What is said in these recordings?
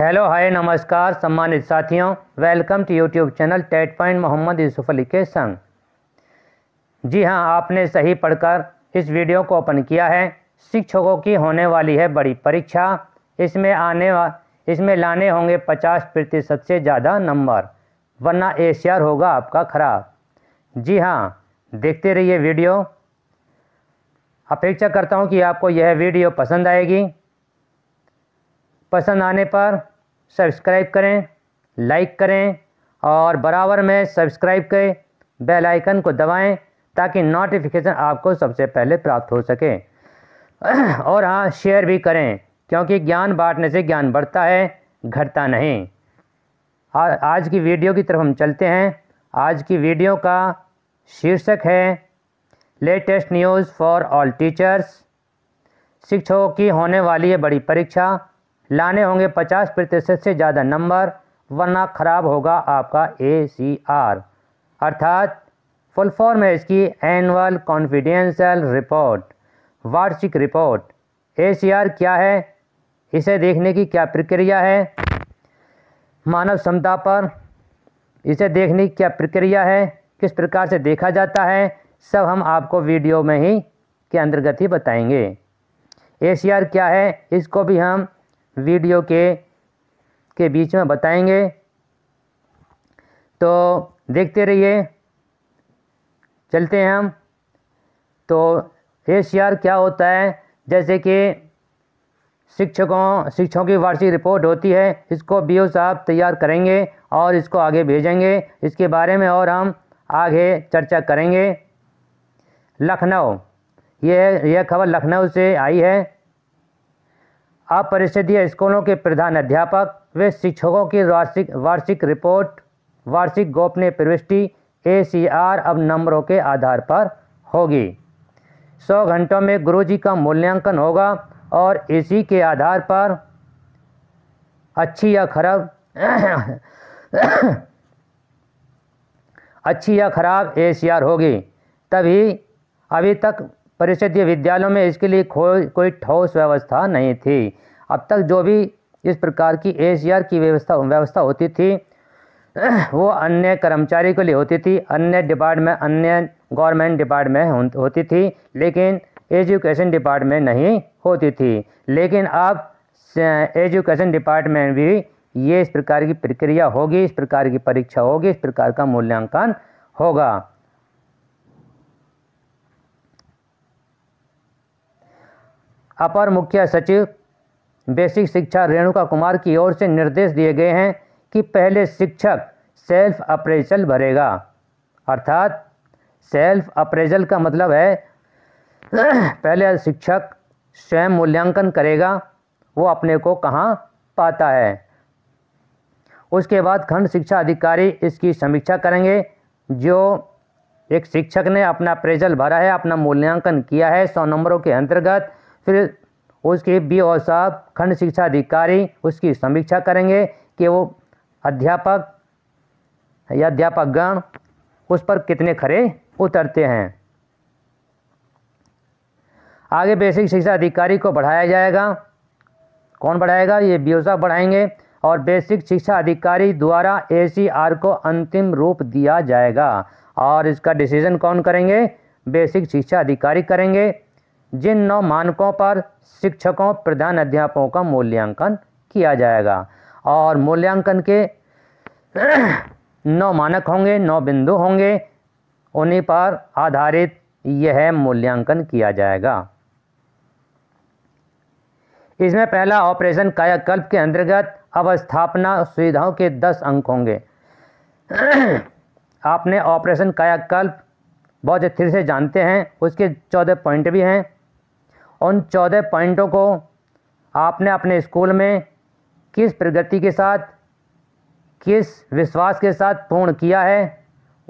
hello hi नमस्कार सम्मानित साथियों welcome to YouTube channel TET point Mohammad Yusuf Ali के संग जी हाँ आपने सही पढ़कर इस वीडियो को ओपन किया है शिक्षकों की होने वाली है बड़ी परीक्षा इसमें आने वा इसमें लाने होंगे पचास प्रतिशत से ज़्यादा नंबर वरना एशियर होगा आपका खराब जी हाँ देखते रहिए वीडियो अपेक्षा करता हूँ कि आपको यह वीडियो पसंद आएगी पसंद आने पर सब्सक्राइब करें लाइक करें और बराबर में सब्सक्राइब के बेल आइकन को दबाएं ताकि नोटिफिकेशन आपको सबसे पहले प्राप्त हो सके और हाँ शेयर भी करें क्योंकि ज्ञान बांटने से ज्ञान बढ़ता है घटता नहीं आज की वीडियो की तरफ हम चलते हैं आज की वीडियो का शीर्षक है latest news for all teachers शिक्षकों की होने वाली है बड़ी परीक्षा लाने होंगे 50 प्रतिशत से ज़्यादा नंबर वरना ख़राब होगा आपका ए सी आर अर्थात फुल फॉर्म है इसकी एनअल कॉन्फिडेंशियल रिपोर्ट वार्षिक रिपोर्ट ए सी आर क्या है इसे देखने की क्या प्रक्रिया है मानव क्षमता पर इसे देखने की क्या प्रक्रिया है किस प्रकार से देखा जाता है सब हम आपको वीडियो में ही के अंतर्गत ही बताएंगे ए सी आर क्या है इसको भी हम वीडियो के के बीच में बताएंगे तो देखते रहिए चलते हैं हम तो एशियार क्या होता है जैसे कि शिक्षकों शिक्षकों की वार्षिक रिपोर्ट होती है इसको बी साहब तैयार करेंगे और इसको आगे भेजेंगे इसके बारे में और हम आगे चर्चा करेंगे लखनऊ यह यह खबर लखनऊ से आई है आप परिषदीय स्कूलों के प्रधान अध्यापक व शिक्षकों की वार्षिक वार्षिक रिपोर्ट वार्षिक गोपनीय प्रविष्टि ए अब नंबरों के आधार पर होगी 100 घंटों में गुरुजी का मूल्यांकन होगा और इसी के आधार पर अच्छी या खराब अच्छी या खराब ए होगी तभी अभी तक परिषदीय विद्यालयों में इसके लिए कोई ठोस व्यवस्था नहीं थी अब तक जो भी इस प्रकार की ए की व्यवस्था व्यवस्था होती थी वो अन्य कर्मचारी के लिए होती थी अन्य डिपार्टमेंट अन्य गवर्नमेंट डिपार्टमेंट होती थी लेकिन एजुकेशन डिपार्टमेंट नहीं होती थी लेकिन अब एजुकेशन डिपार्टमेंट भी ये इस प्रकार की प्रक्रिया होगी इस प्रकार की परीक्षा होगी इस प्रकार का मूल्यांकन होगा अपर मुख्य सचिव बेसिक शिक्षा रेणुका कुमार की ओर से निर्देश दिए गए हैं कि पहले शिक्षक सेल्फ अप्रेजल भरेगा अर्थात सेल्फ अप्रेजल का मतलब है पहले शिक्षक स्वयं मूल्यांकन करेगा वो अपने को कहाँ पाता है उसके बाद खंड शिक्षा अधिकारी इसकी समीक्षा करेंगे जो एक शिक्षक ने अपना अप्रेजल भरा है अपना मूल्यांकन किया है सौ नंबरों के अंतर्गत फिर उसके बी ओ साहब खंड शिक्षा अधिकारी उसकी समीक्षा करेंगे कि वो अध्यापक या अध्यापकगण उस पर कितने खरे उतरते हैं आगे बेसिक शिक्षा अधिकारी को बढ़ाया जाएगा कौन बढ़ाएगा ये बी ओ साहब बढ़ाएंगे और बेसिक शिक्षा अधिकारी द्वारा ए सी आर को अंतिम रूप दिया जाएगा और इसका डिसीजन कौन करेंगे बेसिक शिक्षा अधिकारी करेंगे जिन नौ मानकों पर शिक्षकों प्रधान अध्यापकों का मूल्यांकन किया जाएगा और मूल्यांकन के नौ मानक होंगे नौ बिंदु होंगे उन्हीं पर आधारित यह मूल्यांकन किया जाएगा इसमें पहला ऑपरेशन कायाकल्प के अंतर्गत अवस्थापना सुविधाओं के दस अंक होंगे आपने ऑपरेशन कायाकल्प बहुत अच्छे से जानते हैं उसके चौदह पॉइंट भी हैं उन चौदह पॉइंटों को आपने अपने स्कूल में किस प्रगति के साथ किस विश्वास के साथ पूर्ण किया है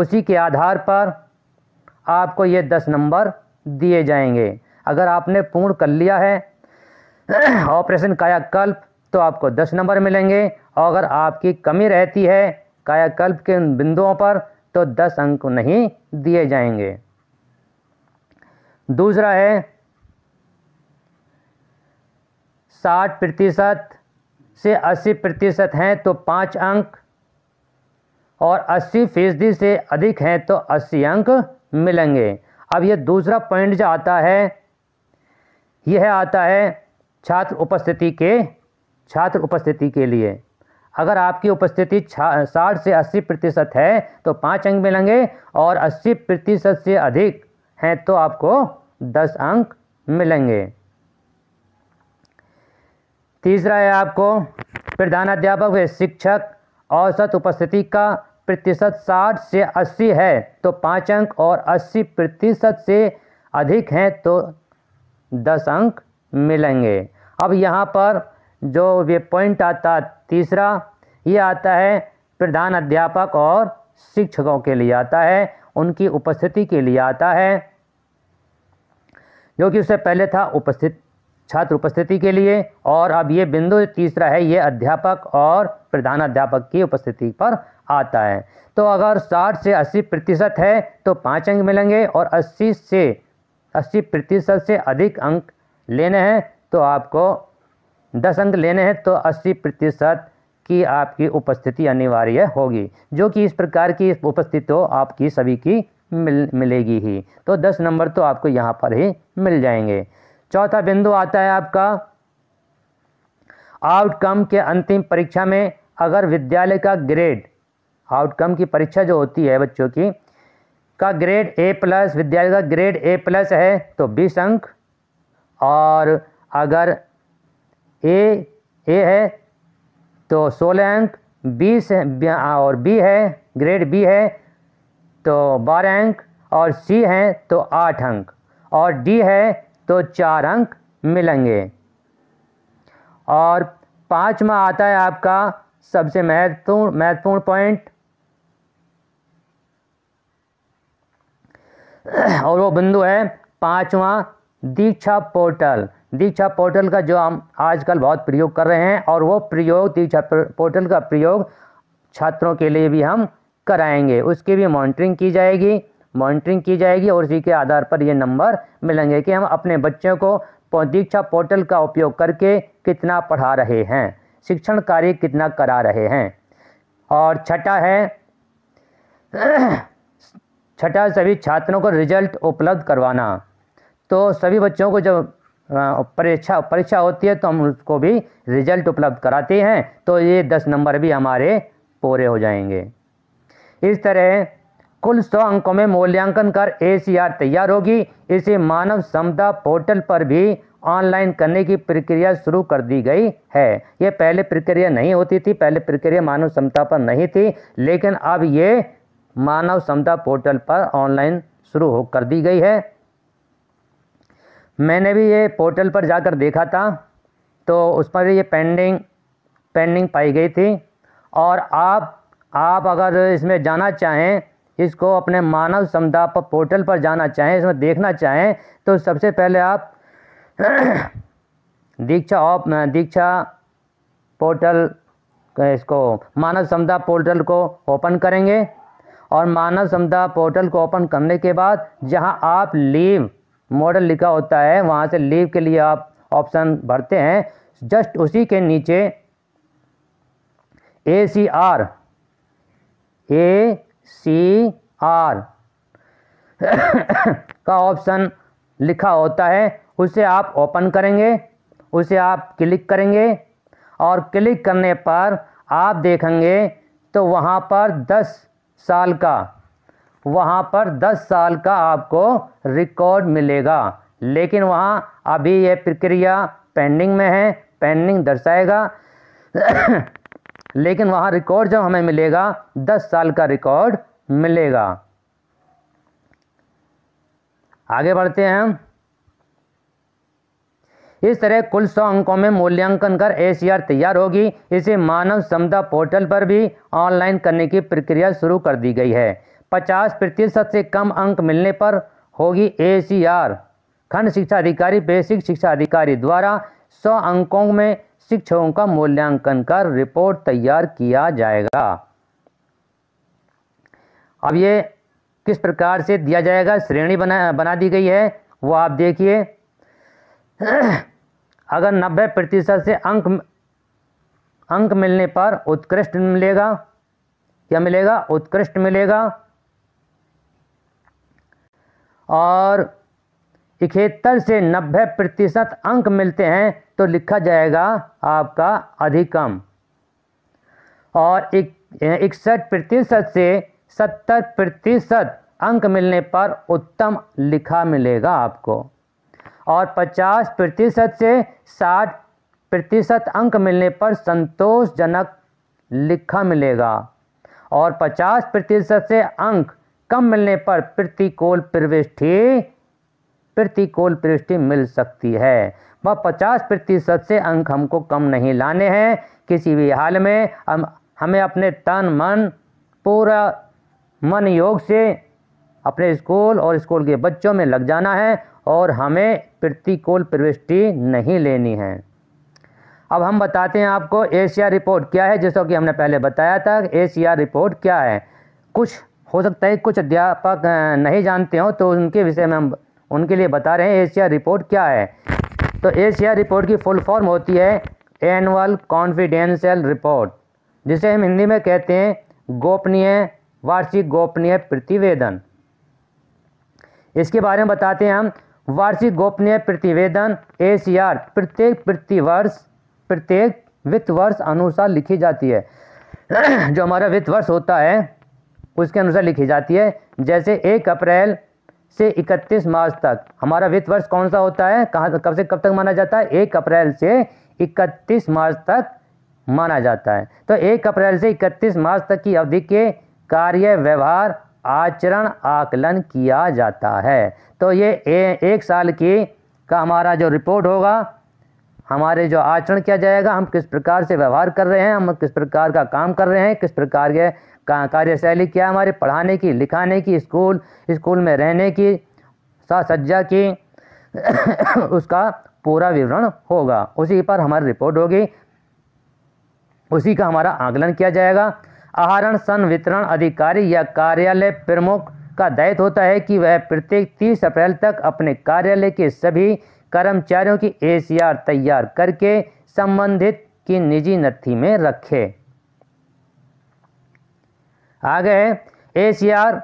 उसी के आधार पर आपको ये दस नंबर दिए जाएंगे अगर आपने पूर्ण कर लिया है ऑपरेशन कायाकल्प तो आपको दस नंबर मिलेंगे और अगर आपकी कमी रहती है कायाकल्प के उन बिंदुओं पर तो दस अंक नहीं दिए जाएंगे दूसरा है साठ प्रतिशत से अस्सी प्रतिशत हैं तो पाँच अंक और अस्सी फीसदी से अधिक हैं तो अस्सी अंक मिलेंगे अब यह दूसरा पॉइंट जो आता है यह आता है छात्र उपस्थिति के छात्र उपस्थिति के लिए अगर आपकी उपस्थिति साठ से अस्सी प्रतिशत है तो पाँच अंक मिलेंगे और अस्सी प्रतिशत से अधिक हैं तो आपको दस अंक मिलेंगे तीसरा है आपको प्रधानाध्यापक व शिक्षक औसत उपस्थिति का प्रतिशत साठ से अस्सी है तो पाँच अंक और अस्सी प्रतिशत से अधिक हैं तो दस अंक मिलेंगे अब यहाँ पर जो वे पॉइंट आता तीसरा ये आता है प्रधान अध्यापक और शिक्षकों के लिए आता है उनकी उपस्थिति के लिए आता है जो कि उससे पहले था उपस्थित छात्र उपस्थिति के लिए और अब ये बिंदु तीसरा है ये अध्यापक और प्रधानाध्यापक की उपस्थिति पर आता है तो अगर 60 से 80 प्रतिशत है तो पाँच अंक मिलेंगे और 80 से 80 प्रतिशत से अधिक अंक लेने हैं तो आपको 10 अंक लेने हैं तो 80 प्रतिशत की आपकी उपस्थिति अनिवार्य होगी जो कि इस प्रकार की उपस्थिति तो आपकी सभी की मिल मिलेगी ही तो 10 नंबर तो आपको यहाँ पर ही मिल जाएंगे चौथा बिंदु आता है आपका आउटकम के अंतिम परीक्षा में अगर विद्यालय का ग्रेड आउटकम की परीक्षा जो होती है बच्चों की का ग्रेड ए प्लस विद्यालय का ग्रेड ए प्लस है तो बीस अंक और अगर ए ए है तो सोलह अंक बीस और बी है ग्रेड बी है तो बारह अंक और सी है तो आठ अंक और डी है तो चार अंक मिलेंगे और पाँचवा आता है आपका सबसे महत्वपूर्ण महत्वपूर्ण पॉइंट और वो बिंदु है पाँचवा दीक्षा पोर्टल दीक्षा पोर्टल का जो हम आजकल बहुत प्रयोग कर रहे हैं और वो प्रयोग दीक्षा पोर्टल का प्रयोग छात्रों के लिए भी हम कराएंगे उसकी भी मॉनिटरिंग की जाएगी मॉनिटरिंग की जाएगी और उसी के आधार पर ये नंबर मिलेंगे कि हम अपने बच्चों को दीक्षा पोर्टल का उपयोग करके कितना पढ़ा रहे हैं शिक्षण कार्य कितना करा रहे हैं और छठा है छठा सभी छात्रों को रिजल्ट उपलब्ध करवाना तो सभी बच्चों को जब परीक्षा परीक्षा होती है तो हम उसको भी रिजल्ट उपलब्ध कराते हैं तो ये दस नंबर भी हमारे पूरे हो जाएंगे इस तरह कुल सौ अंकों में मूल्यांकन कर ए तैयार होगी इसे मानव समता पोर्टल पर भी ऑनलाइन करने की प्रक्रिया शुरू कर दी गई है ये पहले प्रक्रिया नहीं होती थी पहले प्रक्रिया मानव क्षमता पर नहीं थी लेकिन अब ये मानव क्षमता पोर्टल पर ऑनलाइन शुरू हो कर दी गई है मैंने भी ये पोर्टल पर जाकर देखा था तो उस पर ये पेंडिंग पेंडिंग पाई गई थी और आप आप अगर इसमें जाना चाहें इसको अपने मानव समुदा पर पोर्टल पर जाना चाहें इसमें देखना चाहें तो सबसे पहले आप दीक्षा ऑप दीक्षा पोर्टल इसको मानव समुदा पोर्टल को ओपन करेंगे और मानव समुदा पोर्टल को ओपन करने के बाद जहां आप लीव मॉडल लिखा होता है वहां से लीव के लिए आप ऑप्शन भरते हैं जस्ट उसी के नीचे A C R A C R का ऑप्शन लिखा होता है उसे आप ओपन करेंगे उसे आप क्लिक करेंगे और क्लिक करने पर आप देखेंगे तो वहाँ पर 10 साल का वहाँ पर 10 साल का आपको रिकॉर्ड मिलेगा लेकिन वहाँ अभी यह प्रक्रिया पेंडिंग में है पेंडिंग दर्शाएगा लेकिन वहाँ रिकॉर्ड जब हमें मिलेगा दस साल का रिकॉर्ड मिलेगा आगे बढ़ते हैं इस तरह कुल सौ अंकों में मूल्यांकन कर एसीआर तैयार होगी इसे मानव क्षमता पोर्टल पर भी ऑनलाइन करने की प्रक्रिया शुरू कर दी गई है 50 प्रतिशत से कम अंक मिलने पर होगी एसीआर खंड शिक्षा अधिकारी बेसिक शिक्षा अधिकारी द्वारा सौ अंकों में शिक्षकों का मूल्यांकन कर रिपोर्ट तैयार किया जाएगा अब ये किस प्रकार से दिया जाएगा श्रेणी बना बना दी गई है वो आप देखिए अगर 90 प्रतिशत से अंक अंक मिलने पर उत्कृष्ट मिलेगा क्या मिलेगा उत्कृष्ट मिलेगा और इकहत्तर से नब्बे प्रतिशत अंक मिलते हैं तो लिखा जाएगा आपका अधिकम और इकसठ प्रतिशत से सत्तर प्रतिशत अंक मिलने पर उत्तम लिखा मिलेगा आपको और पचास प्रतिशत से साठ प्रतिशत अंक मिलने पर संतोषजनक लिखा मिलेगा और पचास प्रतिशत से अंक कम मिलने पर प्रतिकूल प्रविष्टि प्रतिकूल पृष्टि मिल सकती है वह पचास प्रतिशत से अंक हमको कम नहीं लाने हैं किसी भी हाल में हम हमें अपने तन मन पूरा मन योग से अपने स्कूल और स्कूल के बच्चों में लग जाना है और हमें प्रतिकूल प्रविष्टि नहीं लेनी है अब हम बताते हैं आपको एशिया रिपोर्ट क्या है जैसा कि हमने पहले बताया था एशिया रिपोर्ट क्या है कुछ हो सकता है कुछ अध्यापक नहीं जानते हो तो उनके विषय में हम उनके लिए बता रहे हैं एशिया रिपोर्ट क्या है तो एशिया रिपोर्ट की फुल फॉर्म होती है एनुअल कॉन्फिडेंशियल रिपोर्ट जिसे हम हिंदी में कहते हैं गोपनीय वार्षिक गोपनीय प्रतिवेदन इसके बारे में बताते हैं हम वार्षिक गोपनीय प्रतिवेदन एसीआर प्रत्येक प्रतिवर्ष प्रत्येक वित्त वर्ष अनुसार लिखी जाती है जो हमारा वित्त वर्ष होता है उसके अनुसार लिखी जाती है जैसे एक अप्रैल से 31 मार्च तक हमारा वित्त वर्ष कौन सा होता है कहाँ कब से कब तक माना जाता है एक अप्रैल से 31 मार्च तक माना जाता है तो एक अप्रैल से 31 मार्च तक की अवधि के कार्य व्यवहार आचरण आकलन किया जाता है तो ये ए, एक साल की का हमारा जो रिपोर्ट होगा हमारे जो आचरण किया जाएगा हम किस प्रकार से व्यवहार कर रहे हैं हम किस प्रकार का काम कर रहे हैं किस प्रकार के कार्यशैली क्या हमारे पढ़ाने की लिखाने की स्कूल स्कूल में रहने की सा सज्जा की उसका पूरा विवरण होगा उसी पर हमारी रिपोर्ट होगी उसी का हमारा आकलन किया जाएगा आहरण सन वितरण अधिकारी या कार्यालय प्रमुख का दायित्व होता है कि वह प्रत्येक तीस अप्रैल तक अपने कार्यालय के सभी कर्मचारियों की एसीआर तैयार करके संबंधित की निजी नथी में रखे आगे सी आर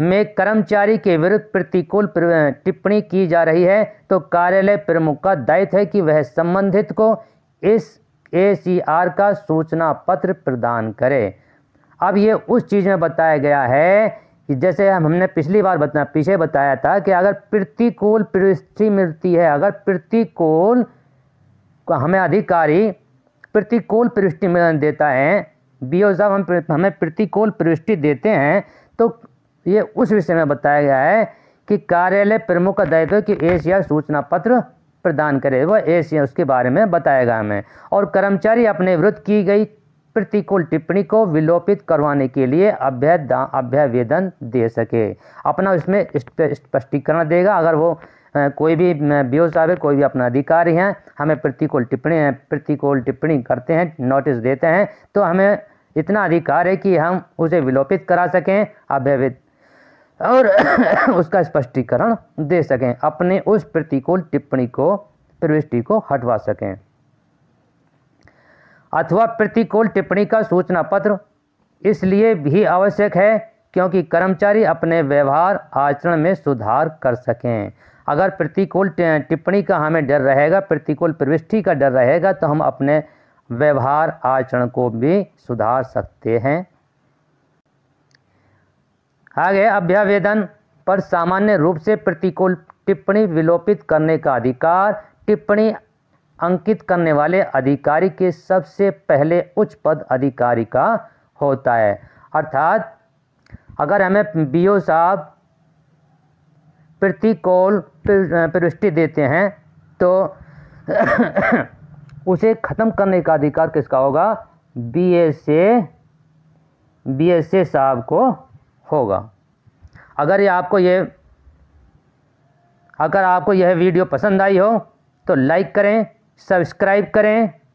में कर्मचारी के विरुद्ध प्रतिकूल टिप्पणी की जा रही है तो कार्यालय प्रमुख का दायित्व है कि वह संबंधित को इस आर का सूचना पत्र प्रदान करे अब ये उस चीज़ में बताया गया है कि जैसे हम हमने पिछली बार बताया पीछे बताया था कि अगर प्रतिकूल परिस्थिति मिलती है अगर प्रतिकूल हमें अधिकारी प्रतिकूल परिस्थिति मिलन देता है बी और जब हम हमें प्रतिकूल प्रविष्टि देते हैं तो ये उस विषय में बताया गया है कि कार्यालय प्रमुख का दायित्व कि एशिया सूचना पत्र प्रदान करे वह एशिया उसके बारे में बताएगा हमें और कर्मचारी अपने विरुद्ध की गई प्रतिकूल टिप्पणी को विलोपित करवाने के लिए अभ्य अभ्यावेदन दे सके अपना इसमें स्पष्टीकरण देगा अगर वो कोई भी व्यवसाय साहब है कोई भी अपना अधिकारी हैं हमें प्रतिकूल टिप्पणी प्रतिकूल टिप्पणी करते हैं नोटिस देते हैं तो हमें इतना अधिकार है कि हम उसे विलोपित करा सकें अभ्यवेद और उसका स्पष्टीकरण दे सकें अपने उस प्रतिकूल टिप्पणी को प्रविष्टि को हटवा सकें अथवा प्रतिकूल टिप्पणी का सूचना पत्र इसलिए भी आवश्यक है क्योंकि कर्मचारी अपने व्यवहार आचरण में सुधार कर सकें अगर प्रतिकूल टिप्पणी का हमें डर रहेगा प्रतिकूल प्रविष्टि का डर रहेगा तो हम अपने व्यवहार आचरण को भी सुधार सकते हैं आगे अभ्यावेदन पर सामान्य रूप से प्रतिकूल टिप्पणी विलोपित करने का अधिकार टिप्पणी अंकित करने वाले अधिकारी के सबसे पहले उच्च पद अधिकारी का होता है अर्थात अगर हमें बी ओ साहब प्रतिकोल प्रविष्टि देते हैं तो उसे ख़त्म करने का अधिकार किसका होगा B S A B S A साहब को होगा अगर ये आपको ये अगर आपको यह वीडियो पसंद आई हो तो लाइक करें सब्सक्राइब करें